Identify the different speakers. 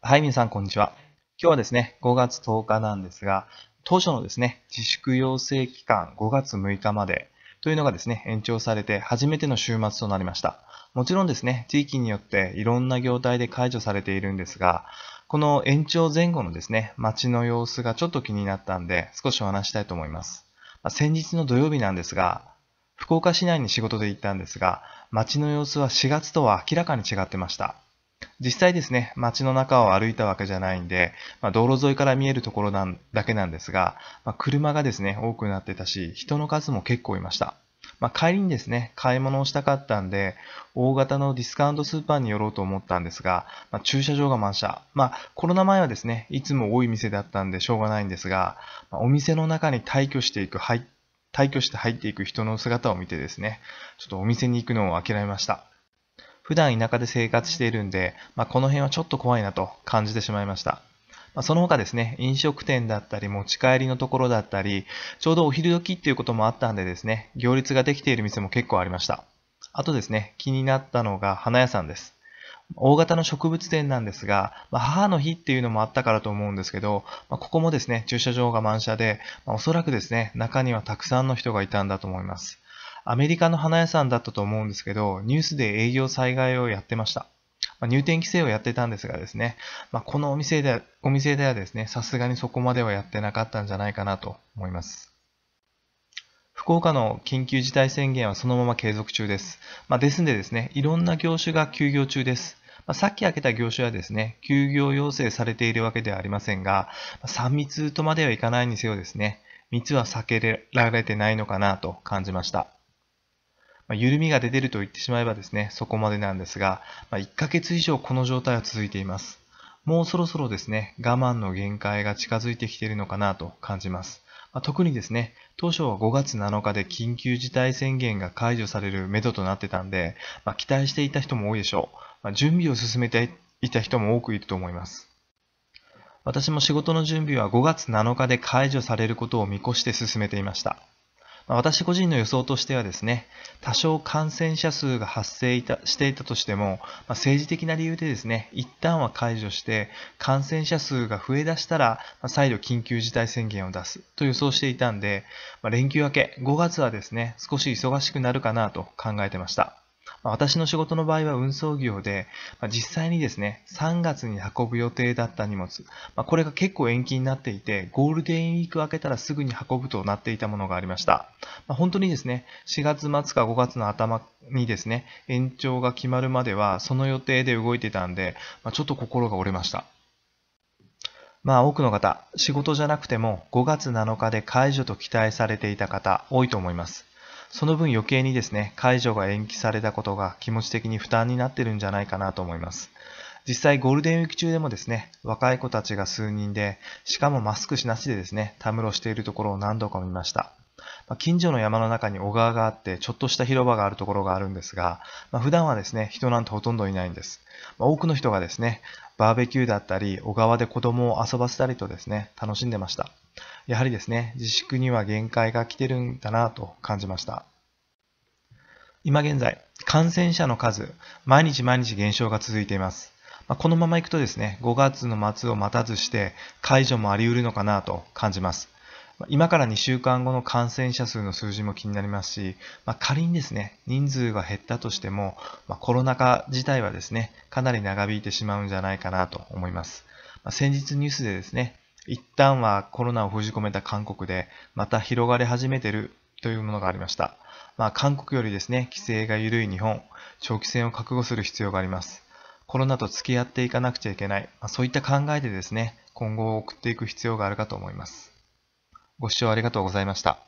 Speaker 1: はい、皆さん、こんにちは。今日はですね、5月10日なんですが、当初のですね、自粛要請期間5月6日までというのがですね、延長されて初めての週末となりました。もちろんですね、地域によっていろんな業態で解除されているんですが、この延長前後のですね、街の様子がちょっと気になったんで、少しお話したいと思います。まあ、先日の土曜日なんですが、福岡市内に仕事で行ったんですが、街の様子は4月とは明らかに違ってました。実際ですね、街の中を歩いたわけじゃないんで、まあ、道路沿いから見えるところなんだけなんですが、まあ、車がですね、多くなってたし、人の数も結構いました。まあ、帰りにですね、買い物をしたかったんで、大型のディスカウントスーパーに寄ろうと思ったんですが、まあ、駐車場が満車。まあ、コロナ前はですね、いつも多い店だったんでしょうがないんですが、まあ、お店の中に退去していく、退去して入っていく人の姿を見てですね、ちょっとお店に行くのを諦めました。普段田舎で生活しているんで、まあ、この辺はちょっと怖いなと感じてしまいました。まあ、その他ですね、飲食店だったり、持ち帰りのところだったり、ちょうどお昼時っていうこともあったんでですね、行列ができている店も結構ありました。あとですね、気になったのが花屋さんです。大型の植物店なんですが、まあ、母の日っていうのもあったからと思うんですけど、まあ、ここもですね、駐車場が満車で、まあ、おそらくですね、中にはたくさんの人がいたんだと思います。アメリカの花屋さんだったと思うんですけど、ニュースで営業災害をやってました。まあ、入店規制をやってたんですがですね、まあ、このお店でお店ではですね、さすがにそこまではやってなかったんじゃないかなと思います。福岡の緊急事態宣言はそのまま継続中です。まあ、ですんでですね、いろんな業種が休業中です。まさっき開けた業種はですね、休業要請されているわけではありませんが、3密とまではいかないにせよですね、密は避けられてないのかなと感じました。まあ、緩みが出てると言ってしまえばですね、そこまでなんですが、まあ、1ヶ月以上この状態は続いています。もうそろそろですね、我慢の限界が近づいてきているのかなと感じます。まあ、特にですね、当初は5月7日で緊急事態宣言が解除されるめどとなってたんで、まあ、期待していた人も多いでしょう。まあ、準備を進めていた人も多くいると思います。私も仕事の準備は5月7日で解除されることを見越して進めていました。私個人の予想としてはですね、多少感染者数が発生いたしていたとしても、まあ、政治的な理由でですね、一旦は解除して、感染者数が増え出したら、まあ、再度緊急事態宣言を出すと予想していたんで、まあ、連休明け5月はですね、少し忙しくなるかなと考えてました。私の仕事の場合は運送業で、ま実際にですね、3月に運ぶ予定だった荷物、まこれが結構延期になっていて、ゴールデンウィーク明けたらすぐに運ぶとなっていたものがありました。ま本当にですね、4月末か5月の頭にですね、延長が決まるまではその予定で動いてたんで、まちょっと心が折れました。まあ多くの方、仕事じゃなくても5月7日で解除と期待されていた方多いと思います。その分余計にですね、解除が延期されたことが気持ち的に負担になってるんじゃないかなと思います。実際ゴールデンウィーク中でもですね、若い子たちが数人で、しかもマスクしなしでですね、たむろしているところを何度か見ました。ま近所の山の中に小川があって、ちょっとした広場があるところがあるんですが、まあ、普段はですね、人なんてほとんどいないんです。まあ、多くの人がですね、バーベキューだったり、小川で子供を遊ばせたりとですね、楽しんでました。やはりですね、自粛には限界が来てるんだなと感じました。今現在、感染者の数、毎日毎日減少が続いています。まあ、このままいくとですね、5月の末を待たずして、解除もあり得るのかなと感じます。今から2週間後の感染者数の数字も気になりますし、まあ、仮にですね、人数が減ったとしても、まあ、コロナ禍自体はですね、かなり長引いてしまうんじゃないかなと思います。まあ、先日ニュースでですね、一旦はコロナを封じ込めた韓国で、また広がり始めてるというものがありました。まあ、韓国よりですね、規制が緩い日本、長期戦を覚悟する必要があります。コロナと付き合っていかなくちゃいけない、まあ、そういった考えでですね、今後を送っていく必要があるかと思います。ご視聴ありがとうございました。